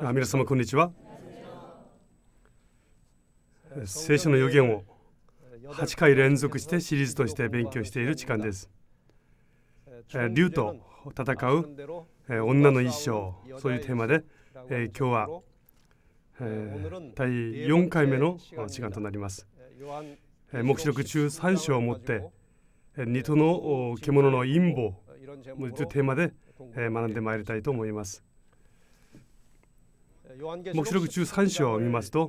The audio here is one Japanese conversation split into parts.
あ皆様こんにちは聖書の予言を8回連続してシリーズとして勉強している時間です竜と戦う女の一生そういうテーマで、え今日は、え第4回目の時間となります目視録中3章をもって二頭の獣の陰謀というテーマで学んでまいりたいと思います目視録13章を見ますと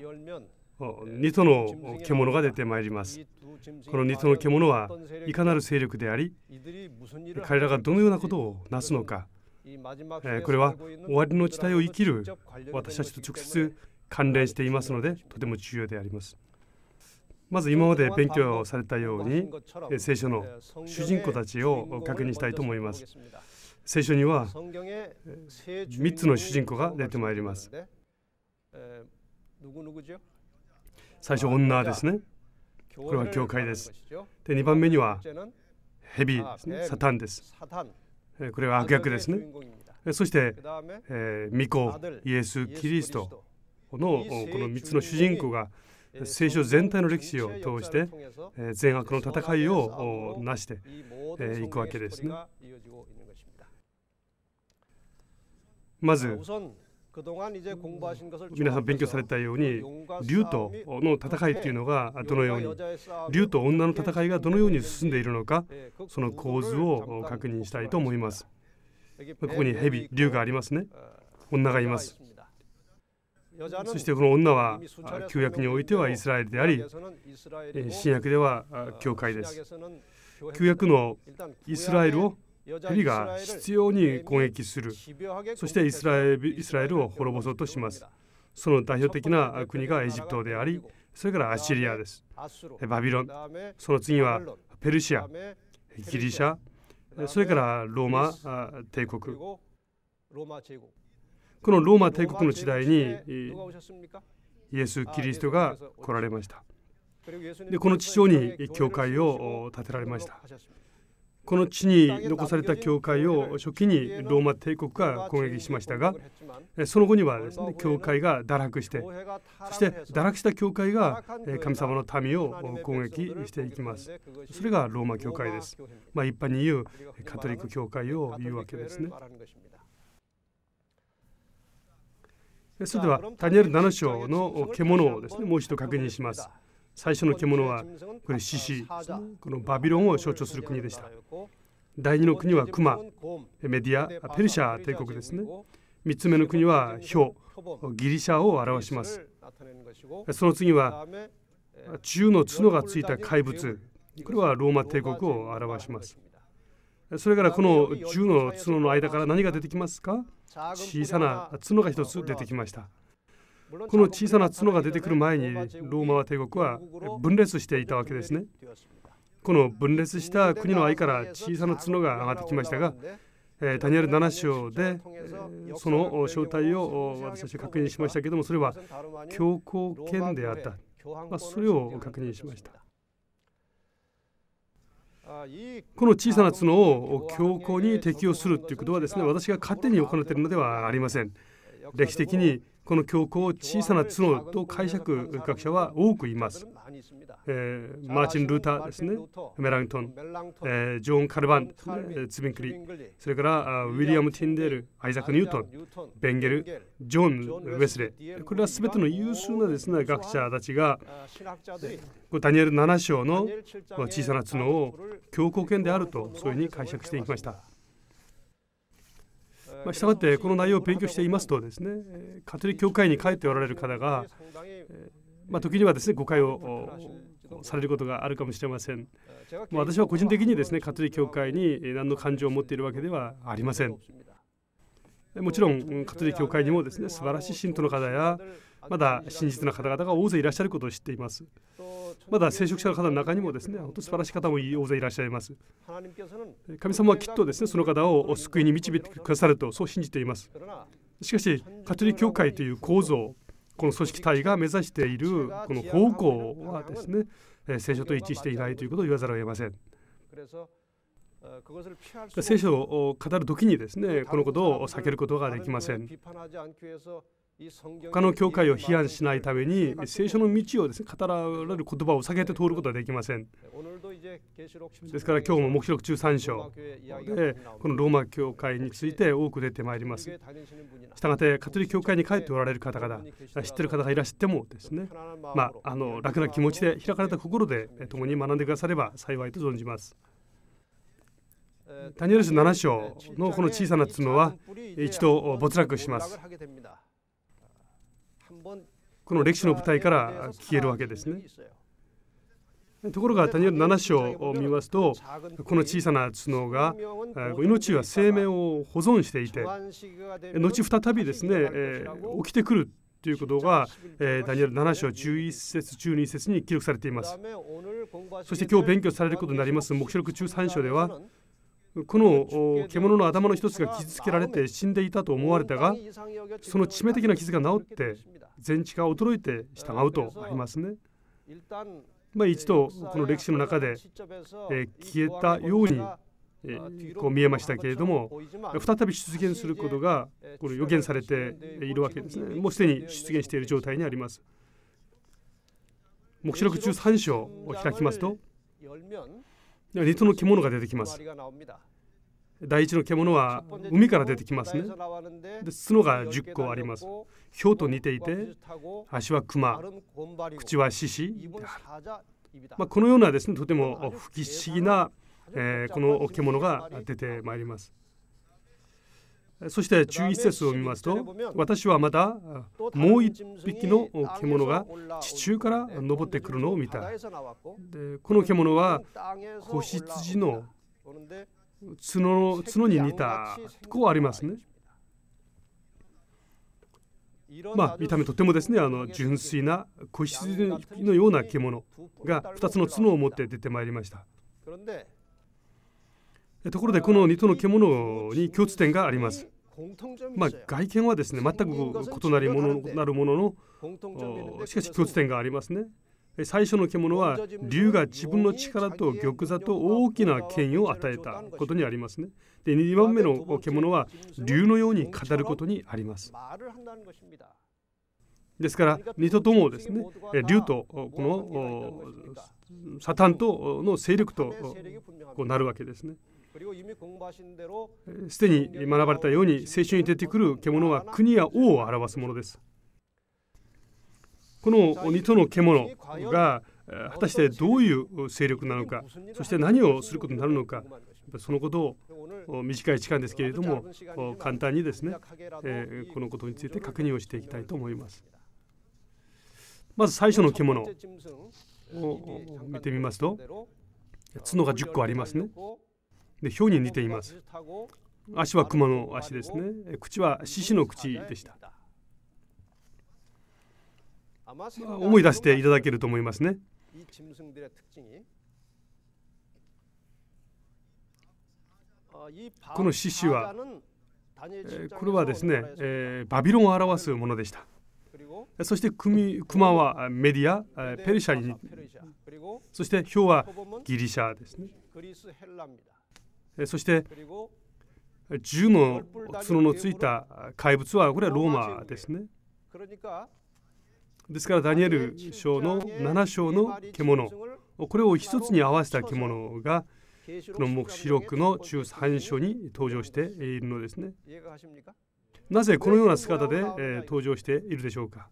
2頭の獣が出てまいりますこの2頭の獣はいかなる勢力であり彼らがどのようなことをなすのかこれは終わりの地帯を生きる私たちと直接関連していますのでとても重要でありますまず今まで勉強されたように聖書の主人公たちを確認したいと思います聖書には3つの主人公が出てまいります最初女ですねこれは教会ですで2番目には蛇ですねサタンですこれは悪役ですねそして、巫女イエス・キリストのこの3つの主人公が聖書全体の歴史を通して善悪の戦いを成していくわけですね。まず皆さん勉強されたように竜との戦いというのがどのように竜と女の戦いがどのように進んでいるのかその構図を確認したいと思いますここに蛇竜がありますね女がいますそしてこの女は旧約においてはイスラエルであり新約では教会です旧約のイスラエルをヘが執拗に攻撃するそしてイスラエルを滅ぼそうとしますその代表的な国がエジプトでありそれからアッシリアですバビロンその次はペルシアギリシャそれからローマ帝国このローマ帝国の時代にイエス・キリストが来られましたでこの地上に教会を建てられましたこの地に残された教会を初期にローマ帝国が攻撃しましたがその後にはですね教会が堕落してそして堕落した教会が神様の民を攻撃していきますそれがローマ教会ですまあ一般に言うカトリック教会を言うわけですねそれではダニエル7章の獣をですねもう一度確認します最初の獣はこれ獅子このバビロンを象徴する国でした第2の国はクマメディアペルシャ帝国ですね3つ目の国はヒョギリシャを表しますその次は中の角がついた怪物これはローマ帝国を表しますそれからこの10の角の間から何が出てきますか小さな角が1つ出てきましたこの小さな角が出てくる前にローマ帝国は分裂していたわけですね。この分裂した国の愛から小さな角が上がってきましたが、えダニエル7章で、その正体を私たち確認しましたけれどもそれは強行権であった、まあ、それを確認しました。この小さな角を強行に適用するということはですね私が勝手に行っているのではありません。歴史的にこの教皇を小さな角と解釈学者は多くいます。えー、マーチン・ルーターですね、メラントン、えー、ジョン・カルバン、ツビンクリ、それからウィリアム・ティンデル、アイザック・ニュートン、ベンゲル、ジョン・ウェスレこれはすべての優秀なです、ね、学者たちが、ダニエル7章の小さな角を教皇権であると、そういうふうに解釈していきました。まあ、したがってこの内容を勉強していますとですねカトリック教会に帰っておられる方が、えまあ、時にはですね誤解をされることがあるかもしれません。も私は個人的にですねカトリック教会に何の感情を持っているわけではありません。もちろんカトリック教会にもですね素晴らしい信徒の方やまだ真実な方々が大勢いらっしゃることを知っています。まだ聖職者の方の中にもですね、本当素晴らしい方も大勢いらっしゃいます。神様はきっとですね、その方を救いに導いてくださると、そう信じています。しかし、カトリック教会という構造、この組織体が目指しているこの方向はですね、聖書と一致していないということを言わざるを得ません。聖書を語る時にですね、このことを避けることができません。他の教会を批判しないために聖書の道をです、ね、語られる言葉を避けて通ることはできません。ですから今日も目標中3章でこのローマ教会について多く出てまいります。したがてカトリック教会に帰っておられる方々知ってる方がいらっしゃってもですね、まあ、あの楽な気持ちで開かれた心で共に学んでくだされば幸いと存じます。ダニエル書7章のこの小さな角は一度没落します。この歴史の舞台から消えるわけですね。ところが谷ル7章を見ますとこの小さな角が命は生命を保存していて後再びですね、起きてくるということが、ダニエル7章11節12節に記録されていますそして今日勉強されることになります目録13章ではこの獣の頭の一つが傷つけられて死んでいたと思われたがその致命的な傷が治って全地が衰驚いて従うとありますね。まあ、一度この歴史の中で、え消えたように、えこう見えましたけれども再び出現することがこれ予言されているわけですねもうすでに出現している状態にあります目視録13章を開きますとリトの獣が出てきます第一の獣は海から出てきますねで角が10個ありますヒョウと似ていて足はクマ口は獅子である、まあ、このようなですねとても不思議な、えー、この獣が出てまいります。そして11節を見ますと私はまたもう一匹の獣が地中から登ってくるのを見たでこの獣は子羊の角角に似たこうありますねまあ、見た目とてもですねあの純粋な子羊のような獣が2つの角を持って出てまいりましたところでこの2頭の獣に共通点がありますまあ、外見はですね全く異なりものなるもののしかし共通点がありますね最初の獣は竜が自分の力と玉座と大きな権威を与えたことにありますねで2番目の獣は竜のように語ることにありますですから二とともですね竜とこのサタンとの勢力とこうなるわけですねすでに学ばれたように聖書に出てくる獣は国や王を表すものですこの二との獣が果たしてどういう勢力なのかそして何をすることになるのかそのことを短い時間ですけれども簡単にですね、えこのことについて確認をしていきたいと思います。まず最初の獣を見てみますと角が10個ありますね。で表に似ています。足は熊の足ですね。口は獅子の口でした。思い出していただけると思いますね。この獅子はこれはですね、えバビロンを表すものでしたそして熊はメディアペルシャにそしてヒョウはギリシャですねそして銃の角のついた怪物はこれはローマですねですからダニエル章の7章の獣これを一つに合わせた獣がこの黙示録の13章に登場しているのですね。なぜこのような姿で、え登場しているでしょうか。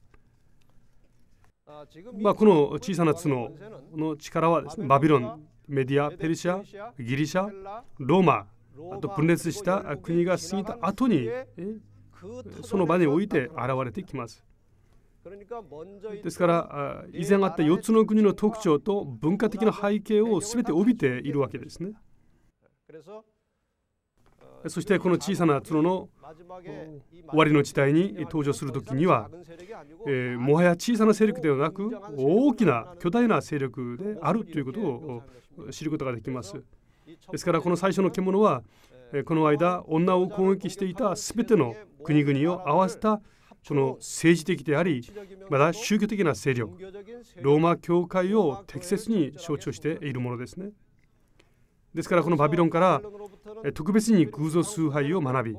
まあ、この小さな角の力は、ね、バビロン、メディア、ペルシャ、ギリシャ、ローマ、あと分裂した国が過ぎた後に、その場において現れてきます。ですから以前あった4つの国の特徴と文化的な背景を全て帯びているわけですね。そしてこの小さな角の終わりの時代に登場する時には、えー、もはや小さな勢力ではなく大きな巨大な勢力であるということを知ることができます。ですからこの最初の獣はこの間女を攻撃していた全ての国々を合わせたその政治的でありまた宗教的な勢力ローマ教会を適切に象徴しているものですねですからこのバビロンから特別に偶像崇拝を学び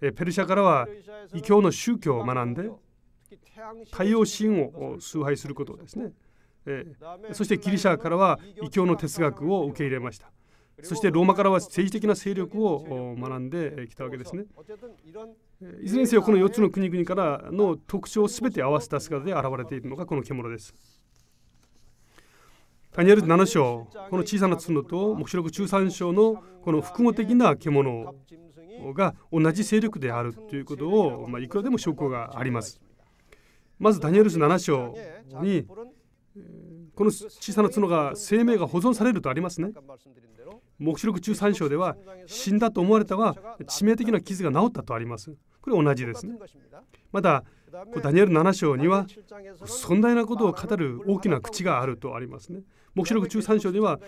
ペルシャからは異教の宗教を学んで太陽神を崇拝することですねそしてギリシャからは異教の哲学を受け入れましたそしてローマからは政治的な勢力を学んできたわけですね。いずれにせよこの4つの国々からの特徴を全て合わせた姿で現れているのがこの獣です。ダニエル7章この小さな角と黙示録13章のこの複合的な獣が同じ勢力であるということを、まあ、いくらでも証拠があります。まずダニエル書7章にこの小さな角が生命が保存されるとありますね。目視録13章では死んだと思われたが致命的な傷が治ったとありますこれ同じですねまたダニエル7章には尊大なことを語る大きな口があるとありますね目視録13章では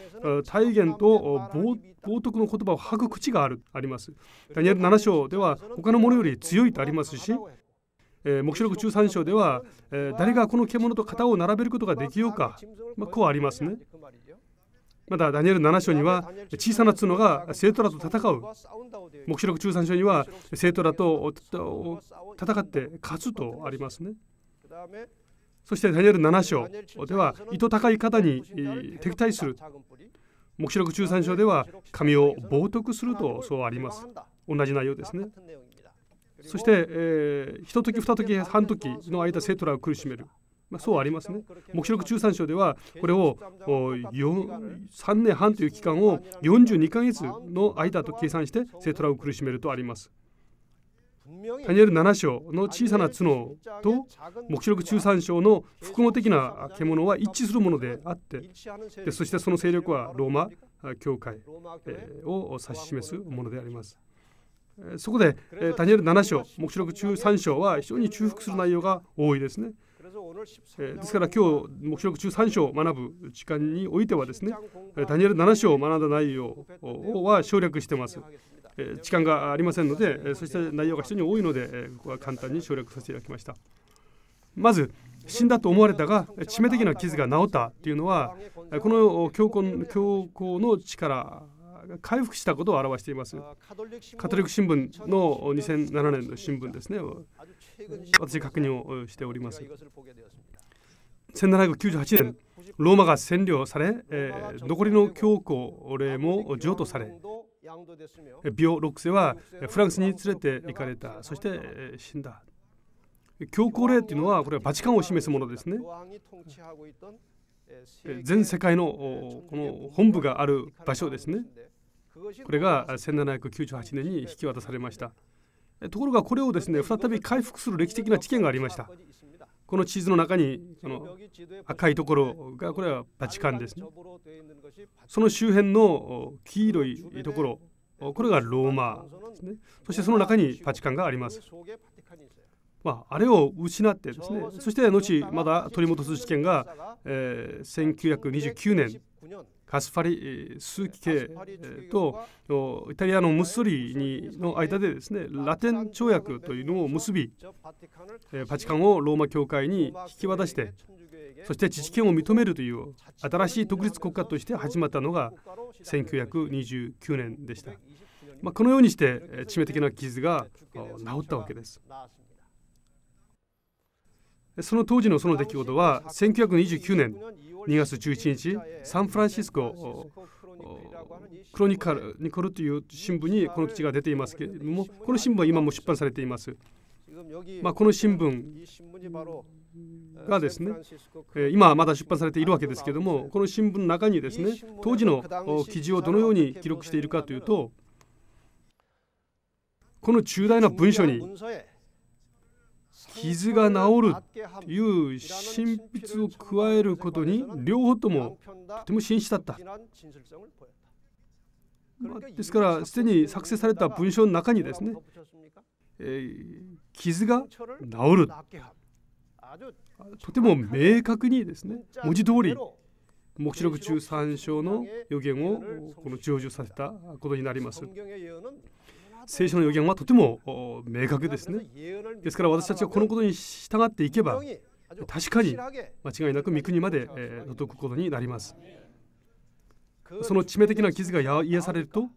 体言と冒涜の言葉を吐く口があるありますダニエル7章では他のものより強いとありますしえー、目視録13章では、えー、誰がこの獣と肩を並べることができようか、まあ、こうありますね。まだダニエル7章には小さな角が生徒らと戦う黙示録13章には生徒らと戦って勝つとありますねそしてダニエル7章では糸高い方に敵対する黙示録13章では神を冒涜するとそうあります同じ内容ですねそして、えー、一時二時半時の間生徒らを苦しめるまあ、そうありますね。目視録中3章ではこれを3年半という期間を42ヶ月の間と計算してセトラを苦しめるとあります。ダニエル7章の小さな角と目視録中3章の複合的な獣は一致するものであってでそしてその勢力はローマ教会を指し示すものであります。そこでダニエル7章目視録中3章は非常に重複する内容が多いですね。ですから今日目標中3章を学ぶ時間においてはですねダニエル7章を学んだ内容は省略してます時間がありませんのでそして内容が非常に多いのでここは簡単に省略させていただきましたまず死んだと思われたが致命的な傷が治ったというのはこの教皇教皇の力回復したことを表しています。カトリック新聞の2007年の新聞ですね。私確認をしております1798年ローマが占領され、えー、残りの教皇令も譲渡されビオ6世はフランスに連れて行かれたそして死んだ教皇令というのはこれはバチカンを示すものですね全世界のこの本部がある場所ですねこれが1798年に引き渡されましたところがこれをですね再び回復する歴史的な知見がありましたこの地図の中にこの赤いところがこれはバチカンですねその周辺の黄色いところこれがローマですねそしてその中にバチカンがありますまあ、あれを失ってですねそして後まだ取り戻す事件が、えー、1929年カスファリスーキ系とイタリアのムッソリにの間でですねラテン条約というのを結びパチカンをローマ教会に引き渡してそして自治権を認めるという新しい独立国家として始まったのが1929年でした。まあ、このようにして致命的な傷が治ったわけです。その当時のその出来事は1929年2月11日サンフランシスコクロニカルニコルという新聞にこの記事が出ていますけれどもこの新聞は今も出版されています。まあ、この新聞がですね、え今はまだ出版されているわけですけどもこの新聞の中にですね当時の記事をどのように記録しているかというとこの重大な文書に傷が治るという真筆を加えることに両方ともとても真摯だった。まあ、ですからすでに作成された文章の中にですね、えー、傷が治るとても明確にですね文字通り目視録中3章の予言をこの成就させたことになります。聖書の予言はとても明確ですねですから私たちはこのことに従っていけば確かに間違いなく御国まで、えー、届くことになりますその致命的な傷が癒されると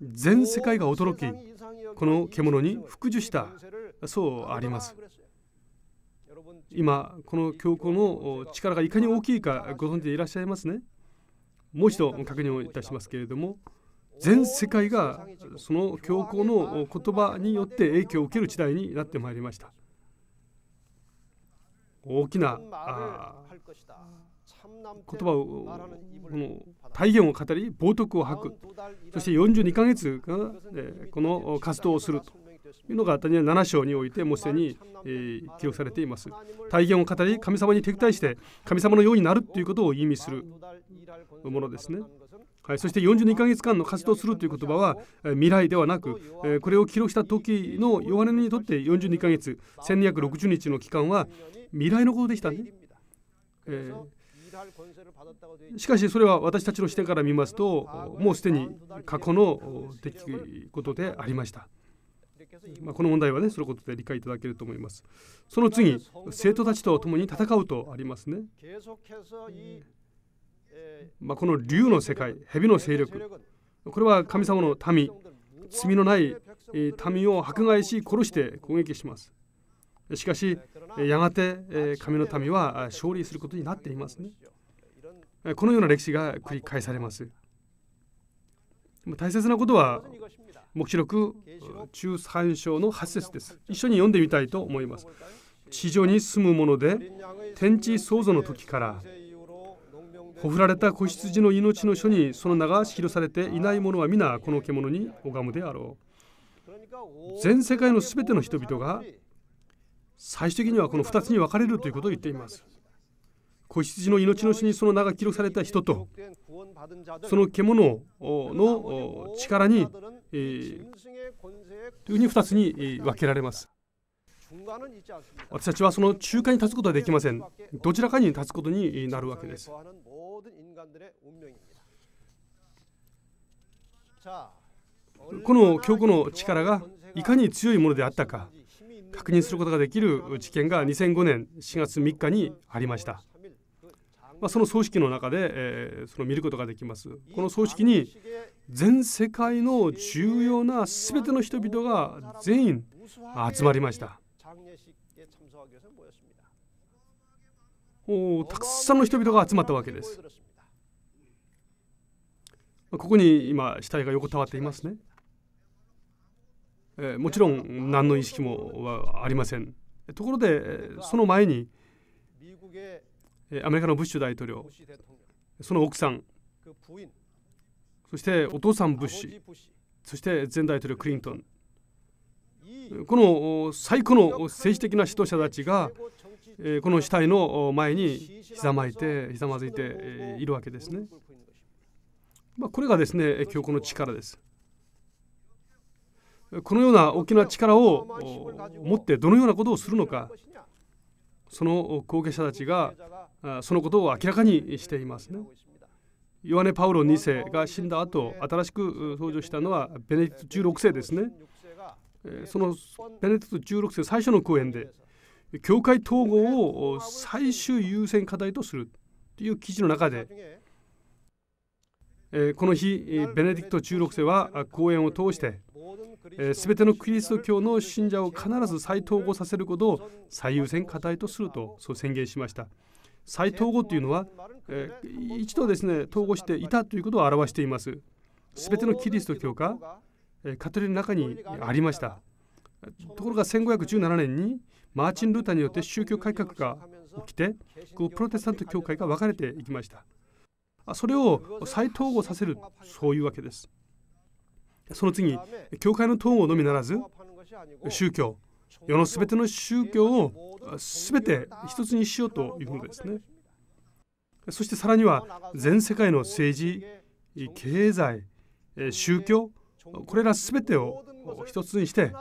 全世界が驚きこの獣に服従したそうあります今この教皇の力がいかに大きいかご存知でいらっしゃいますねもう一度確認をいたしますけれども全世界がその教皇の言葉によって影響を受ける時代になってまいりました大きな言葉をこの体現を語り冒涜を吐くそして42ヶ月が、えこの活動をするというのが当たりル7章においてもうすでに、え記録されています体現を語り神様に敵対して神様のようになるということを意味するものですねはい、そして42ヶ月間の活動するという言葉は未来ではなく、えこれを記録した時のヨハネにとって42ヶ月1260日の期間は未来のことでしたね。えー、しかしそれは私たちの視点から見ますともうすでに過去の出来事でありました。まあ、この問題はねそのことで理解いただけると思います。その次生徒たちと共に戦うとありますね。まあ、この竜の世界、蛇の勢力、これは神様の民、罪のない民を迫害し殺して攻撃します。しかし、やがて神の民は勝利することになっていますね。このような歴史が繰り返されます。大切なことは、目視録中三章の8節です。一緒に読んでみたいと思います。地上に住むもので、天地創造の時からほふられた子羊の命の書にその名が記されていないものは皆この獣に拝むであろう全世界のすべての人々が最終的にはこの2つに分かれるということを言っています子羊の命の書にその名が記録された人とその獣の力に、えー、というふうに2つに分けられます私たちはその中間に立つことはできませんどちらかに立つことになるわけですこの教区の力がいかに強いものであったか確認することができる知見が2005年4月3日にありました、まあ、その葬式の中で、えー、その見ることができますこの葬式に全世界の重要な全ての人々が全員集まりましたたくさんの人々が集まったわけです。ここに今死体が横たわっていますね。えー、もちろん何の意識もありません。ところでその前にアメリカのブッシュ大統領その奥さんそしてお父さんブッシュそして前大統領クリントンこの最古の政治的な指導者たちがえこの死体の前にひざまいてひざまずいて、えいるわけですね。まあ、これがですね教皇の力です。このような大きな力を持ってどのようなことをするのかその後継者たちがそのことを明らかにしていますね。ヨハネ・パウロ2世が死んだ後新しく登場したのはベネディクト16世ですね。そのベネディクト16世最初の講演で教会統合を最終優先課題とするという記事の中でこの日ベネディクト16世は講演を通して全てのキリスト教の信者を必ず再統合させることを最優先課題とするとそう宣言しました。再統合というのは、え一度ですね統合していたということを表しています。全てのキリスト教が、えカトリの中にありました。ところが1517年にマーチン・ルーターによって宗教改革が起きてこうプロテスタント教会が分かれていきましたそれを再統合させるそういうわけですその次教会の統合のみならず宗教世のすべての宗教を全て一つにしようというものですねそしてさらには全世界の政治経済宗教これら全てを1一つにして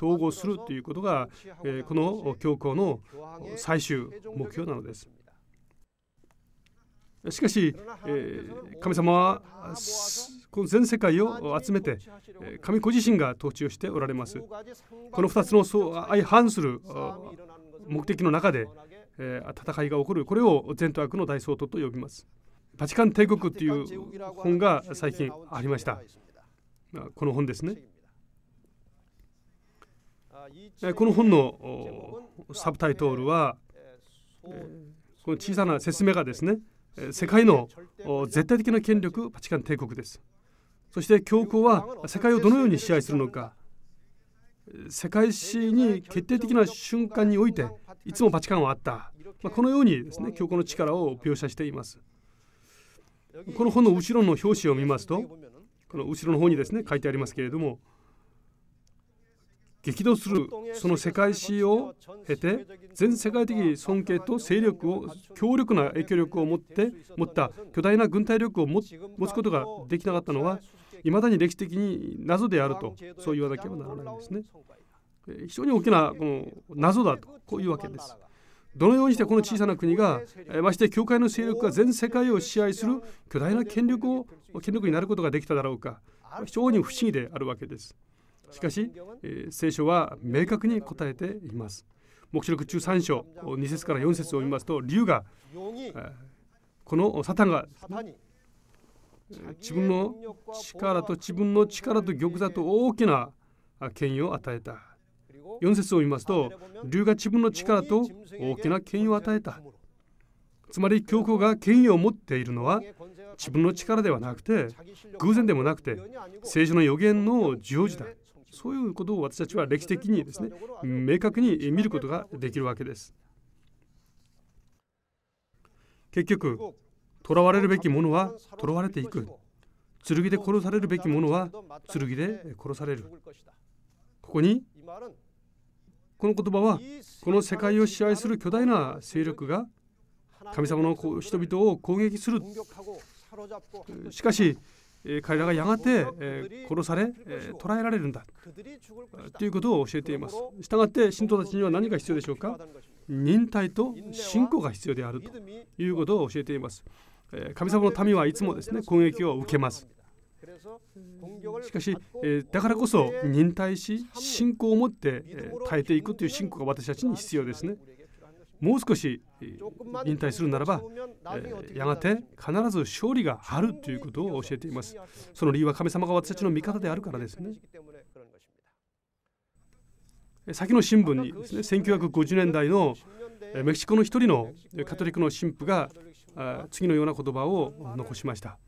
統合するということが、えこの教皇の最終目標なのです。しかし、え神様はこの全世界を集めて神ご自身が統治をしておられます。この2つの相反する目的の中で戦いが起こるこれを善と悪の大総統と呼びます。バチカン帝国という本が最近ありました。この本ですね。この本のサブタイトルは、この小さな説明がですね世界の絶対的な権力パチカン帝国ですそして教皇は世界をどのように支配するのか世界史に決定的な瞬間においていつもパチカンはあった、まあ、このようにですね教皇の力を描写していますこの本の後ろの表紙を見ますとこの後ろの方にですね書いてありますけれども激怒するその世界史を経て全世界的尊敬と勢力を強力な影響力を持って持った巨大な軍隊力を持つことができなかったのはいまだに歴史的に謎であるとそう言わなければならないんですね。非常に大きなこの謎だとこういうわけです。どのようにしてこの小さな国がまして教会の勢力が全世界を支配する巨大な権力を権力になることができただろうか非常に不思議であるわけです。しかし、えー、聖書は明確に答えています目視録中3章2節から4節を見ますと竜がこのサタンが自分の力と自分の力と玉座と大きな権威を与えた4節を見ますと竜が自分の力と大きな権威を与えたつまり教皇が権威を持っているのは自分の力ではなくて偶然でもなくて聖書の予言の十字だそういうことを私たちは歴史的にですね明確に見ることができるわけです結局囚われるべきものは囚われていく剣で殺されるべきものは剣で殺されるここにこの言葉はこの世界を支配する巨大な勢力が神様の人々を攻撃するしかしえ彼らがやがて、え殺され、え捕らえられるんだということを教えています。したがって信徒たちには何が必要でしょうか忍耐と信仰が必要であるということを教えています。え神様の民はいつもですね攻撃を受けます。しかし、えだからこそ忍耐し信仰を持って、え耐えていくという信仰が私たちに必要ですね。もう少し引退するならば、えー、やがて必ず勝利があるということを教えていますその理由は神様が私たちの味方であるからですね先の新聞にですね1950年代のメキシコの一人のカトリックの神父が次のような言葉を残しました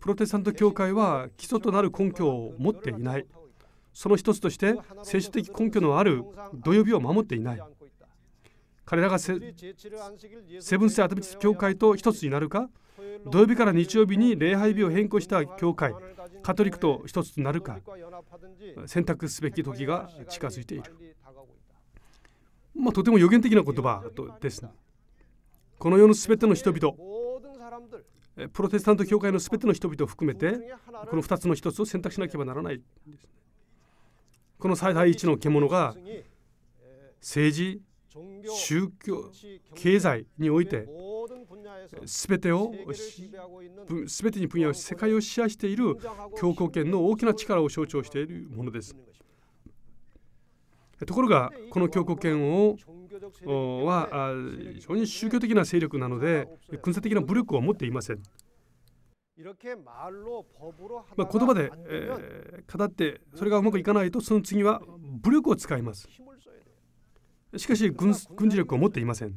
プロテスタント教会は基礎となる根拠を持っていないその一つとして聖書的根拠のある土曜日を守っていない彼らがセブンス・アドベンチス教会と一つになるか土曜日から日曜日に礼拝日を変更した教会カトリックと一つとなるか選択すべき時が近づいている、まあ、とても予言的な言葉ですこの世のすべての人々プロテスタント教会のすべての人々を含めてこの2つの1つを選択しなければならないこの最大一の獣が政治宗教経済において全てを全てに分野を世界を支配している強硬権の大きな力を象徴しているものですところがこの強硬権をは非常に宗教的な勢力なので軍事的な武力を持っていませんまあ、言葉で、えー、語ってそれがうまくいかないとその次は武力を使いますしかし軍軍事力を持っていません。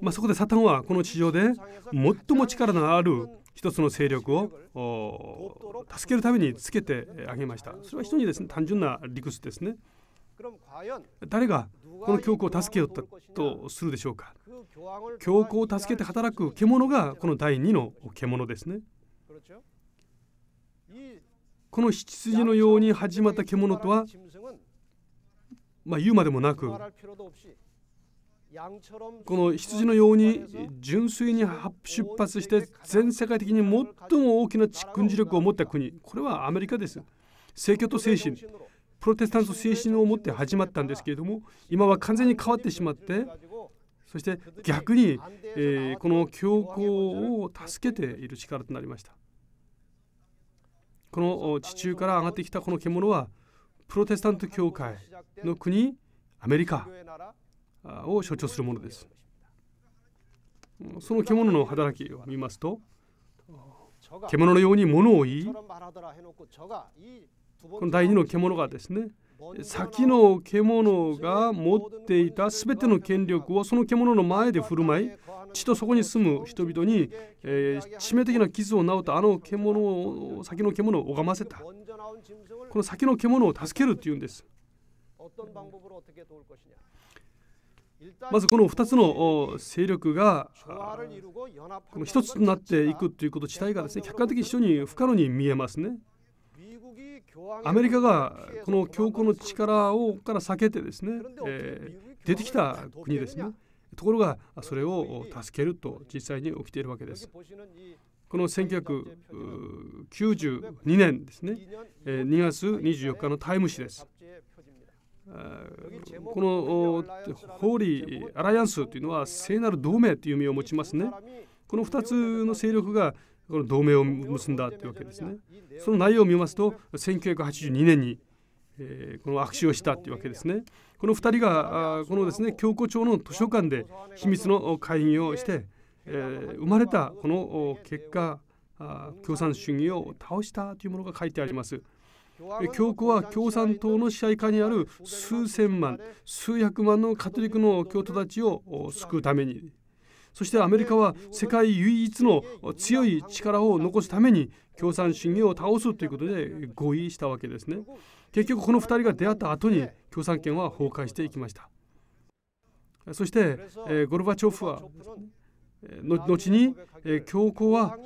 まあ、そこでサタンはこの地上で最も力のある一つの勢力を助けるためにつけてあげました。それは非常にですね単純な理屈ですね。誰がこの教皇を助けよったとするでしょうか教皇を助けて働く獣がこの第二の獣ですね。この七筋のように始まった獣とはまあ、言うまでもなくこの羊のように純粋に出発して全世界的に最も大きな軍事力を持った国これはアメリカです政教と精神プロテスタント精神を持って始まったんですけれども今は完全に変わってしまってそして逆に、えー、この教皇を助けている力となりましたこの地中から上がってきたこの獣はプロテスタント教会の国アメリカを象徴するものですその獣の働きを見ますと獣のように物を言いこの第二の獣がですね先の獣が持っていた全ての権力をその獣の前で振る舞い地とそこに住む人々に、えー、致命的な傷を治ったあの獣を先の獣を拝ませたこの先の獣を助けるというんですまずこの2つの勢力がこの1つとなっていくということ自体がですね客観的に非常に不可能に見えますね。アメリカがこの強硬の力をから避けてですね、えー、出てきた国ですね。ところがそれを助けると実際に起きているわけです。この1992年ですね、え2月24日の「タイム」誌です。このホーリー・アライアンスというのは聖なる同盟という意味を持ちますね。この2つの勢力がこの同盟を結んだというわけですね。その内容を見ますと1982年に、えー、この握手をしたというわけですね。この2人がこのですね教皇庁の図書館で秘密の会議をして、えー、生まれたこの結果共産主義を倒したというものが書いてあります。教皇は共産党の支配下にある数千万数百万のカトリックの教徒たちを救うためにそしてアメリカは世界唯一の強い力を残すために共産主義を倒すということで合意したわけですね結局この2人が出会った後に共産権は崩壊していきましたそして、えゴルバチョフは後に教皇は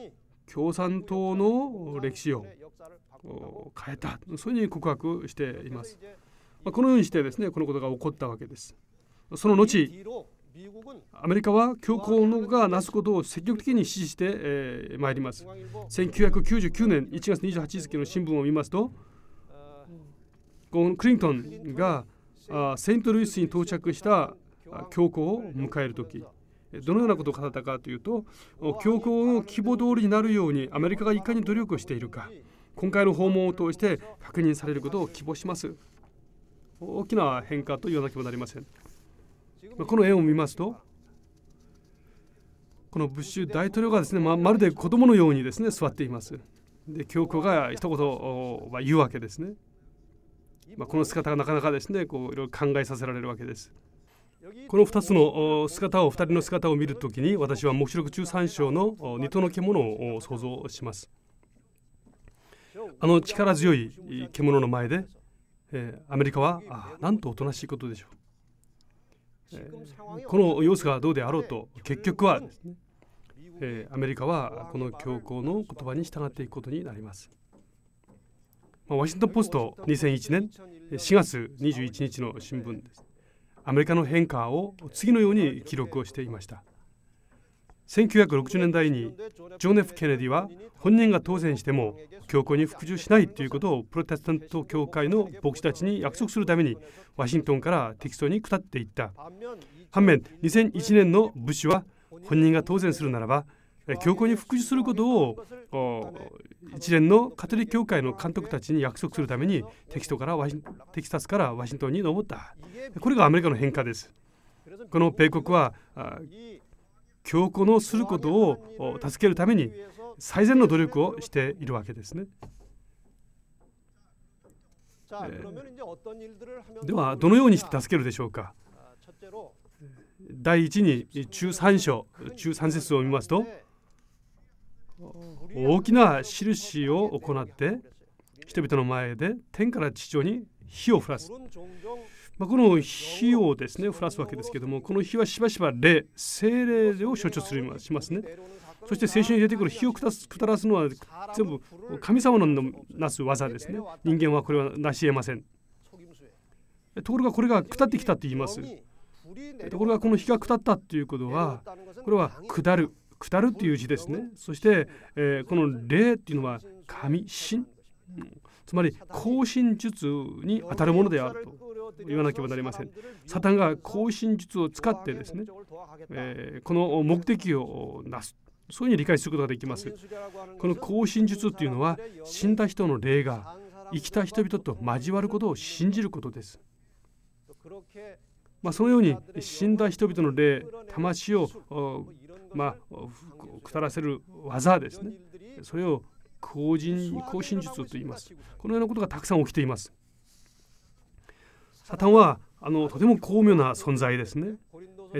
共産党の歴史を変えたそういうふうに告白しています。このようにしてですねこのことが起こったわけです。その後アメリカは教皇のがなすことを積極的に支持してまいります。1999年1月28日付の新聞を見ますとクリントンがセントルイスに到着した教皇を迎える時どのようなことを語ったかというと教皇の規模通りになるようにアメリカがいかに努力をしているか今回の訪問を通して確認されることを希望します大きな変化というような気もなりませんこの絵を見ますとこのブッシュ大統領がですね、ままるで子供のようにですね座っていますで教皇が一言、は言うわけですね、まあ、この姿がなかなかですねこういろいろ考えさせられるわけですこの2つの姿を2人の姿を見るときに私は黙示録13章の二頭の獣を想像しますあの力強い獣の前で、えアメリカはなんとおとなしいことでしょう、この様子がどうであろうと結局はえアメリカはこの教皇の言葉に従っていくことになりますワシントン・ポスト2001年4月21日の新聞です。アメリカの変化を次のように記録をしていました1960年代にジョネフ・ケネディは本人が当選しても教皇に服従しないということをプロテスタント教会の牧師たちに約束するためにワシントンからテキストに下っていった反面2001年のブッシュは本人が当選するならば教皇に服従することを一連のカトリック教会の監督たちに約束するためにテキストからテキサスからワシントンに登ったこれがアメリカの変化ですこの米国は教皇のすることを助けるために最善の努力をしているわけですねではどのようにして助けるでしょうか第一に中3章中3節を見ますと大きな印を行って人々の前で天から地上に火を降らす、まあ、この火をですね降らすわけですけどもこの火はしばしば霊精霊を象徴するしますねそして聖書に出てくる火を下らすのは全部神様のなす技ですね人間はこれは成し得ませんところがこれが下ってきたって言いますところがこの火が下ったっていうことはこれは下る下るっていう字ですねそして、えー、この霊っていうのは神神つまり行進術に当たるものであると言わなければなりません。サタンが行進術を使ってですね、えー、この目的をなすそういうふうに理解することができます。この行進術っていうのは死んだ人の霊が生きた人々と交わることを信じることです。まあ、そのように死んだ人々の霊魂をまあ、くたらせる技ですねそれを後人後進術と言いますこのようなことがたくさん起きていますサタンはあのとても巧妙な存在ですね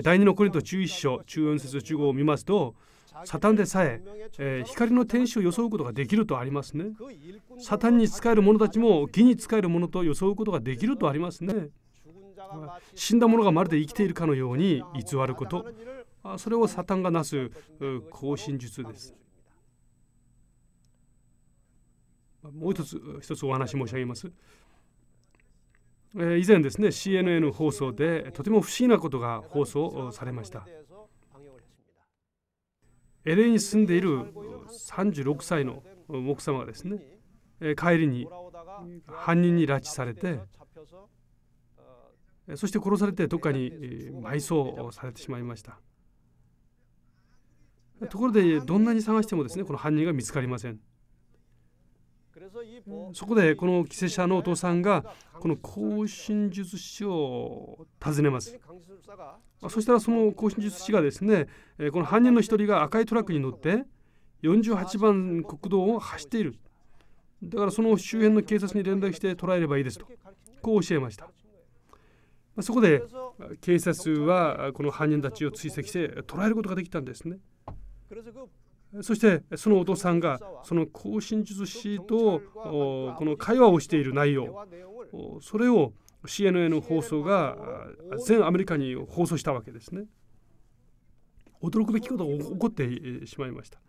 第2のコリント11章中4節中5を見ますとサタンでさええー、光の天使を装うことができるとありますねサタンに仕える者たちも義に仕える者と装うことができるとありますね死んだ者がまるで生きているかのように偽ることそれをサタンがなす行進術です。もう一つ一つお話申し上げます。以前ですね CNN 放送でとても不思議なことが放送されました。LA に住んでいる36歳の奥様がですね帰りに犯人に拉致されてそして殺されてどっかに埋葬されてしまいました。ところでどんなに探してもですねこの犯人が見つかりませんそこでこの犠牲者のお父さんがこの行進術師を訪ねますそしたらその行進術師がですねこの犯人の一人が赤いトラックに乗って48番国道を走っているだからその周辺の警察に連絡して捉えればいいですとこう教えましたそこで警察はこの犯人たちを追跡して捉えることができたんですねそしてそのお父さんがその更新術師とこの会話をしている内容それを CNN 放送が全アメリカに放送したわけですね。驚くべきことが起こってしまいました。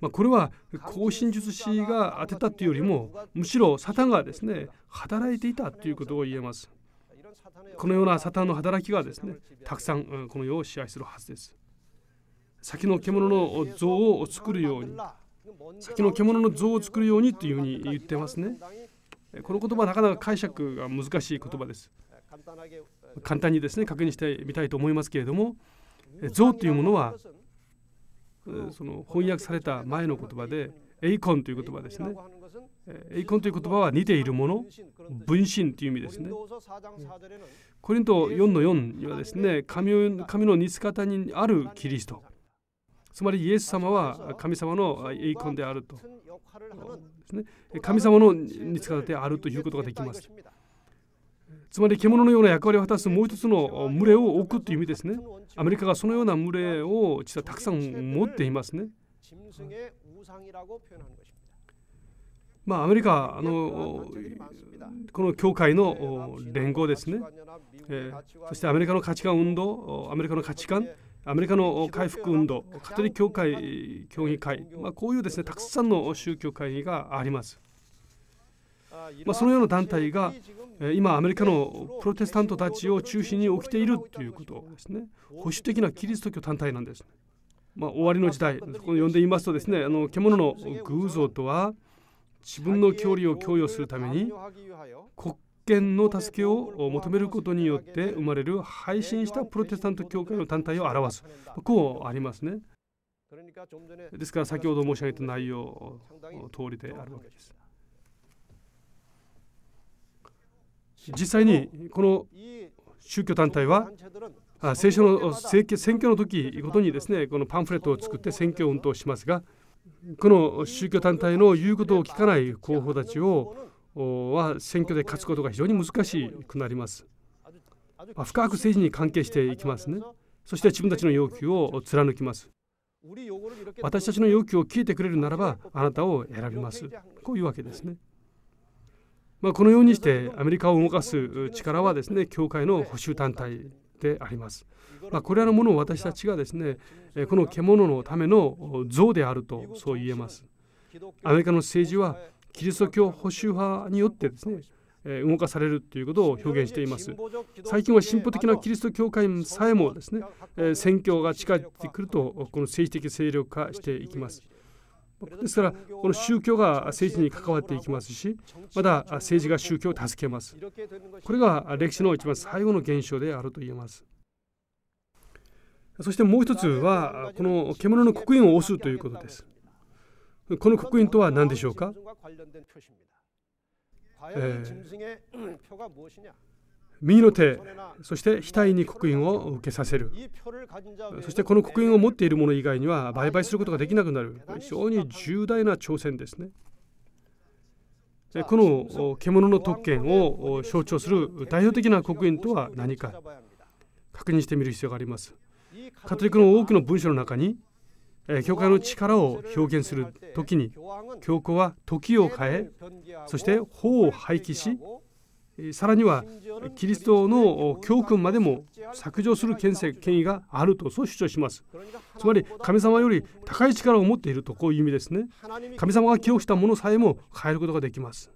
まあ、これは更新術師が当てたというよりもむしろサタンがですね働いていたということを言えます。このようなサタンの働きがですねたくさんこの世を支配するはずです。先の獣の像を作るように先の獣の像を作るようにというふうに言ってますねこの言葉はなかなか解釈が難しい言葉です簡単にですね確認してみたいと思いますけれども像というものはその翻訳された前の言葉でエイコンという言葉ですねエイコンという言葉は似ているもの分身という意味ですねコリント4の4にはですね神の似姿にあるキリストつまりイエス様は神様の栄光であるとですね神様のに使われてあるということができますつまり獣のような役割を果たすもう一つの群れを置くという意味ですねアメリカがそのような群れを実はたくさん持っていますね、まあ、アメリカあのこの教会の連合ですね、えそしてアメリカの価値観運動アメリカの価値観アメリカの回復運動カトリック教会協議会、まあ、こういうですねたくさんの宗教会議があります。まあ、そのような団体が今アメリカのプロテスタントたちを中心に起きているということですね保守的なキリスト教単体なんです、まあ、終わりの時代ここ呼んでいますとですねあの獣の偶像とは自分の距離を供与するために国見の助けを求めることによって生まれる配信したプロテスタント教会の団体を表すこうありますねですから先ほど申し上げた内容通りであるわけです実際にこの宗教団体は聖書の選挙の時ごとにですねこのパンフレットを作って選挙運動をしますがこの宗教団体の言うことを聞かない候補たちをは選挙で勝つことが非常に難しくなります。ま深く政治に関係していきますね。そして自分たちの要求を貫きます。私たちの要求を聞いてくれるならばあなたを選びます。こういうわけですね。まあ、このようにしてアメリカを動かす力はですね教会の補修団体であります。まあ、これらのものを私たちがですねこの獣のための像であるとそう言えます。アメリカの政治はキリスト教保守派によってですね動かされるということを表現しています最近は進歩的なキリスト教会さえもですね選挙が近づいてくるとこの政治的勢力化していきますですからこの宗教が政治に関わっていきますしまた政治が宗教を助けますこれが歴史の一番最後の現象であると言えますそしてもう一つはこの獣の刻印を押すということですこの刻印とは何でしょうか、えー、右の手そして額に刻印を受けさせるそしてこの刻印を持っている者以外には売買することができなくなる非常に重大な挑戦ですねこの獣の特権を象徴する代表的な刻印とは何か確認してみる必要がありますカトリックの多くの文書の中にえ教会の力を表現する時に教皇は時を変えそして法を廃棄しさらにはキリストの教訓までも削除する権威があるとそう主張しますつまり神様より高い力を持っているとこういう意味ですね神様が記憶したものさえも変えることができます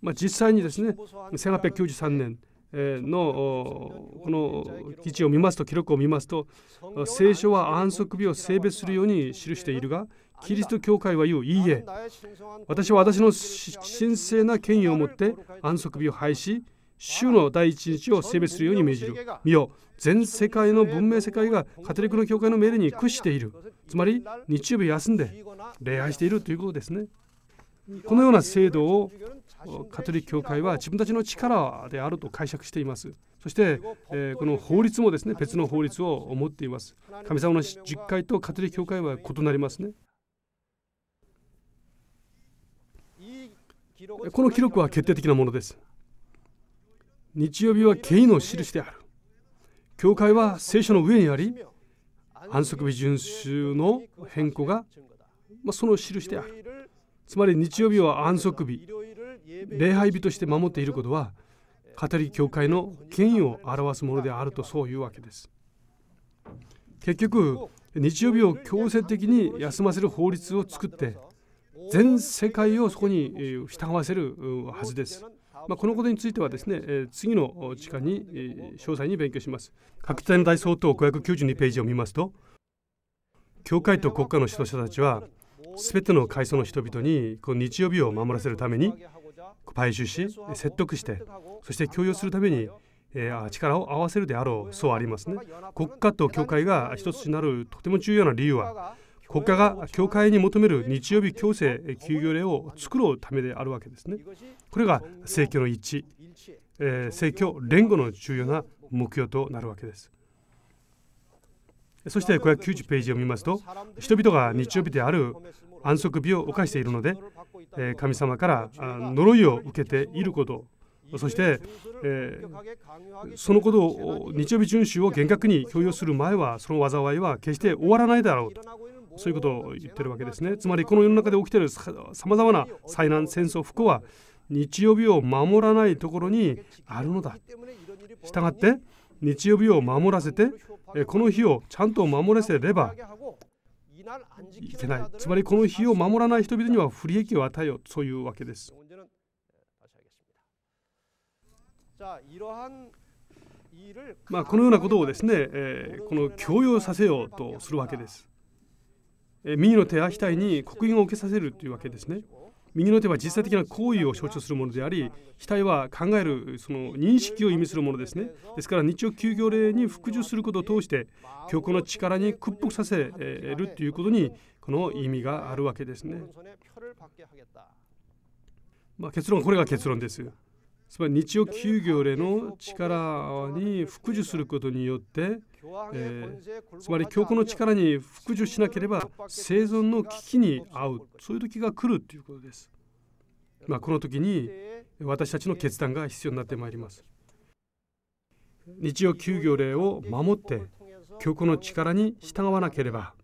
まあ、実際にですね1893年のこの記事を見ますと記録を見ますと聖書は安息日を性別するように記しているがキリスト教会は言ういいえ私は私の神聖な権威を持って安息日を廃止主の第一日を性別するように命じる見よ全世界の文明世界がカトリックの教会の命令に屈しているつまり日曜日休んで礼拝しているということですねこのような制度をカトリック教会は自分たちの力であると解釈していますそして、えー、この法律もですね別の法律を持っています神様の実会とカトリック教会は異なりますねこの記録は決定的なものです日曜日は権威の印である教会は聖書の上にあり安息日遵守の変更が、まあ、その印であるつまり日曜日は安息日礼拝日として守っていることは語り教会の権威を表すものであるとそういうわけです結局日曜日を強制的に休ませる法律を作って全世界をそこに従わせるはずです。まあ、このことについてはですね、次の時間に詳細に勉強します。拡大の大総統592ページを見ますと、教会と国家の指導者たちは、すべての階層の人々にこの日曜日を守らせるために、買収し説得してそして強要するためにえ力を合わせるであろうそうありますね国家と教会が一つになるとても重要な理由は国家が教会に求める日曜日強制休業令を作ろうためであるわけですねこれが政教の一致、え政教連合の重要な目標となるわけですそして590ページを見ますと人々が日曜日である安息日を犯しているので神様から呪いを受けていることそして、そのことを日曜日遵守を厳格に強要する前はその災いは決して終わらないだろうとそういうことを言ってるわけですねつまりこの世の中で起きているさまざまな災難戦争不幸は日曜日を守らないところにあるのだしたがって日曜日を守らせてこの日をちゃんと守らせればいけないつまりこの日を守らない人々には不利益を与えよう、そういうわけですまあ、このようなことをですね、えー、この強要させようとするわけです。えー、右の手足体に刻印を受けさせるというわけですね。右の手は実際的な行為を象徴するものであり額は考えるその認識を意味するものですねですから日曜休業令に服従することを通して教皇の力に屈服させるということにこの意味があるわけですね、まあ、結論これが結論ですつまり日曜休業令の力に服従することによって、えー、つまり教皇の力に服従しなければ生存の危機に遭うそういう時が来るということです。まあ、この時に私たちの決断が必要になってまいります。日曜休業令を守って教皇の力に従わなければ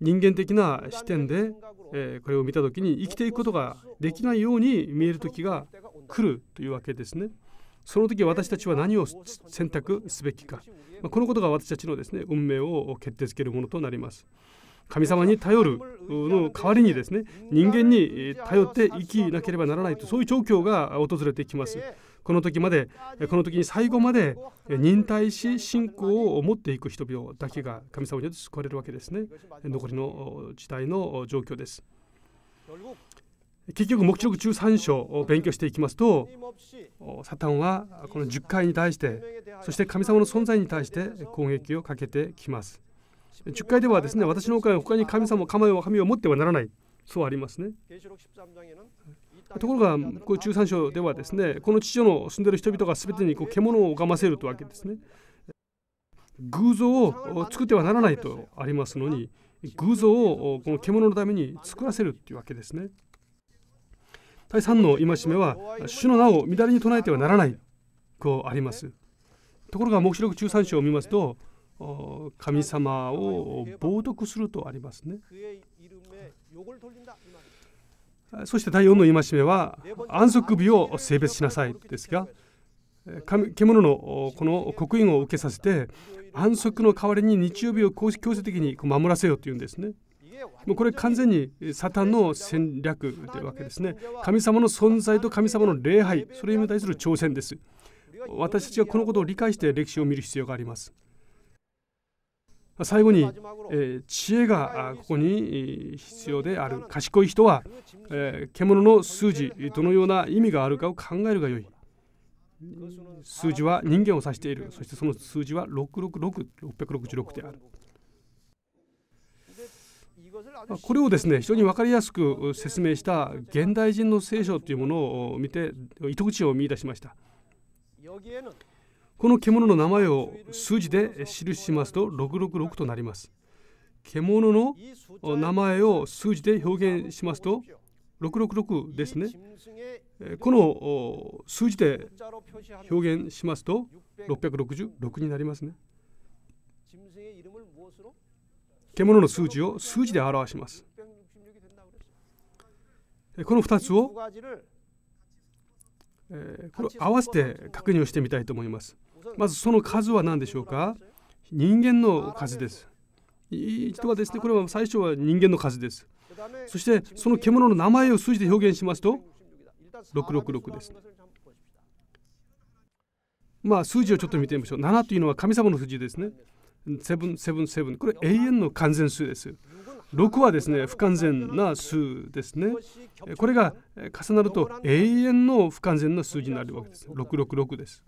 人間的な視点で、えこれを見た時に生きていくことができないように見える時が来るというわけですね。その時私たちは何を選択すべきか、まこのことが私たちのですね運命を決定づけるものとなります。神様に頼るの代わりにですね人間に頼って生きなければならないとそういう状況が訪れてきます。この時までこの時に最後まで忍耐し信仰を持っていく人々だけが神様によって救われるわけですね残りの時代の状況です結局目録中3章を勉強していきますとサタンはこの10回に対してそして神様の存在に対して攻撃をかけてきます10回ではですね私のほか他に神様を構えを神を持ってはならないそうありますねところがこう中山省ではですねこの地上の住んでる人々が全てにこう獣を拝ませるというわけですね偶像を作ってはならないとありますのに偶像をこの獣のために作らせるというわけですね第3の戒めは主の名を乱れに唱えてはならないこうありますところが黙示録中山省を見ますと神様を冒涜するとありますねそして第4の戒めは安息日を性別しなさいですが獣のこの刻印を受けさせて安息の代わりに日曜日を強制的に守らせようというんですね。もうこれ完全にサタンの戦略というわけですね。神様の存在と神様の礼拝、それに対する挑戦です。私たちはこのことを理解して歴史を見る必要があります。最後に、え知恵がここに必要である賢い人は、え獣の数字どのような意味があるかを考えるがよい数字は人間を指しているそしてその数字は666666であるこれをですね非常に分かりやすく説明した現代人の聖書というものを見て糸口を見いだしました。この獣の名前を数字で記しますと666となります。獣の名前を数字で表現しますと666ですね。この数字で表現しますと666になりますね。獣の数字を数字で表します。この2つを、えこれを合わせて確認をしてみたいと思います。まずその数は何でしょうか人間の数です。人はですね、これは最初は人間の数です。そしてその獣の名前を数字で表現しますと666です。まあ数字をちょっと見てみましょう。7というのは神様の数字ですね。777これ永遠の完全数です。6はですね不完全な数ですね。これが重なると永遠の不完全な数字になるわけです。666です。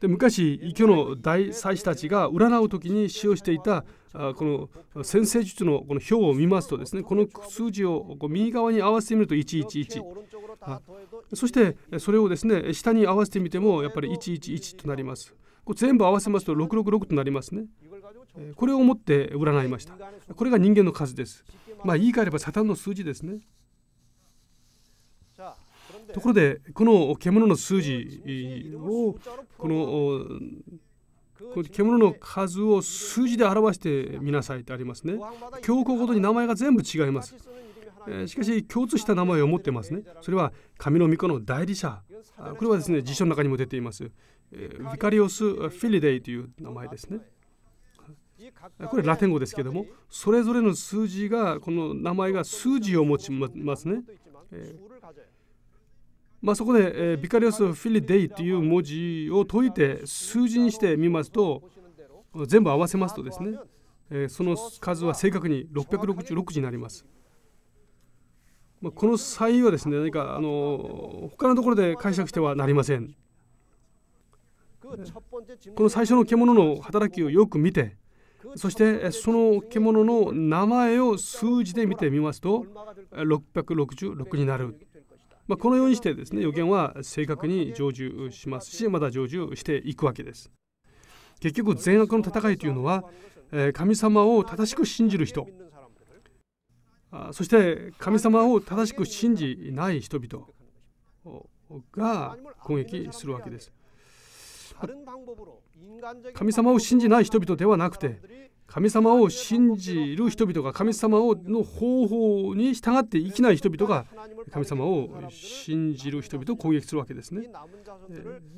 で昔異教の大祭司たちが占う時に使用していたこの先生術のこの表を見ますとですねこの数字をこう右側に合わせてみると111そしてそれをですね下に合わせてみてもやっぱり111となりますこ全部合わせますと666となりますねこれをもって占いましたこれが人間の数ですまあ言い換えればサタンの数字ですねところでこの獣の数字をこのこの獣の数を数字で表してみなさいとありますね教皇ごとに名前が全部違いますしかし共通した名前を持ってますねそれは神の御子の代理者これはですね辞書の中にも出ていますヴィカリオス・フィリデイという名前ですねこれラテン語ですけどもそれぞれの数字がこの名前が数字を持ちますね、えまあ、そこで、えビカリオス・フィリデイという文字を解いて数字にしてみますと全部合わせますとですね、えその数は正確に666字になります。まあ、この際はですね何かあの他のところで解釈してはなりません。この最初の獣の働きをよく見てそしてその獣の名前を数字で見てみますと666になるまあ、このようにしてですね予言は正確に成就しますしまだ成就していくわけです結局善悪の戦いというのは、え神様を正しく信じる人あそして神様を正しく信じない人々が攻撃するわけです神様を信じない人々ではなくて神様を信じる人々が神様をの方法に従って生きない人々が神様を信じる人々を攻撃するわけですね。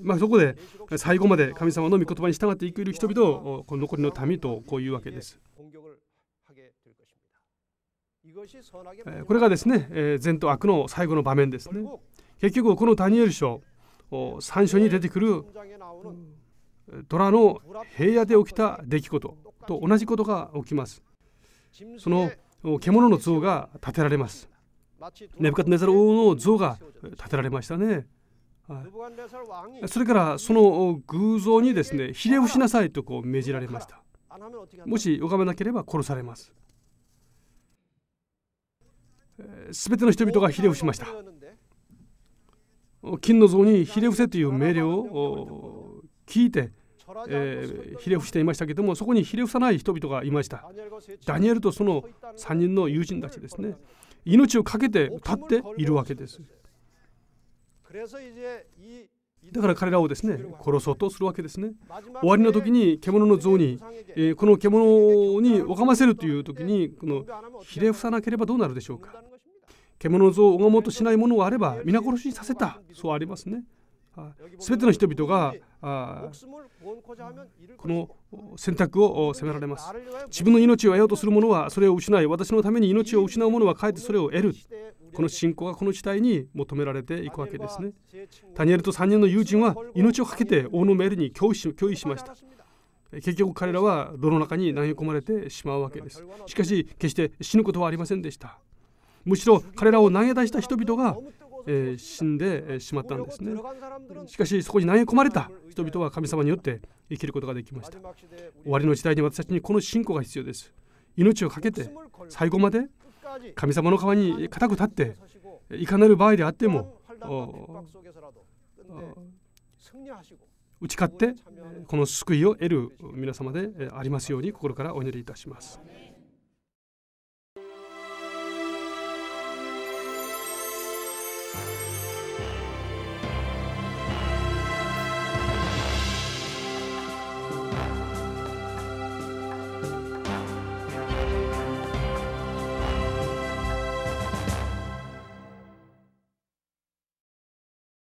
まあ、そこで最後まで神様の御言葉に従って生きる人々をこの残りの民とこういうわけです。これがですね善と悪の最後の場面ですね。結局このダニエル書3章に出てくる虎の平野で起きた出来事と同じことが起きますその獣の像が建てられますネブカドネザル王の像が建てられましたね、はい、それからその偶像にですねひれをしなさいとこう命じられましたもし拝めなければ殺されますすべての人々がひれをしました金の像にひれ伏せという命令を聞いてえー、ひれ伏していましたけどもそこにひれ伏さない人々がいましたダニエルとその3人の友人たちですね命を懸けて立っているわけですだから彼らをですね殺そうとするわけですね終わりの時に獣の像に、えー、この獣に拝ませるという時にこのひれ伏さなければどうなるでしょうか獣の像を拝もうとしないものがあれば皆殺しにさせたそうありますね全ての人々がこの選択を責められます自分の命を得ようとする者はそれを失い私のために命を失う者はかえってそれを得るこの信仰がこの時代に求められていくわけですねダニエルと3人の友人は命を懸けて王の命令に拒否しました結局彼らは泥の中に投げ込まれてしまうわけですしかし決して死ぬことはありませんでしたむしろ彼らを投げ出した人々がえ死んでしまったんですねしかしそこに投げ込まれた人々は神様によって生きることができました終わりの時代に私たちにこの信仰が必要です命を懸けて最後まで神様の側に固く立っていかなる場合であっても打ち勝ってこの救いを得る皆様でありますように心からお祈りいたします。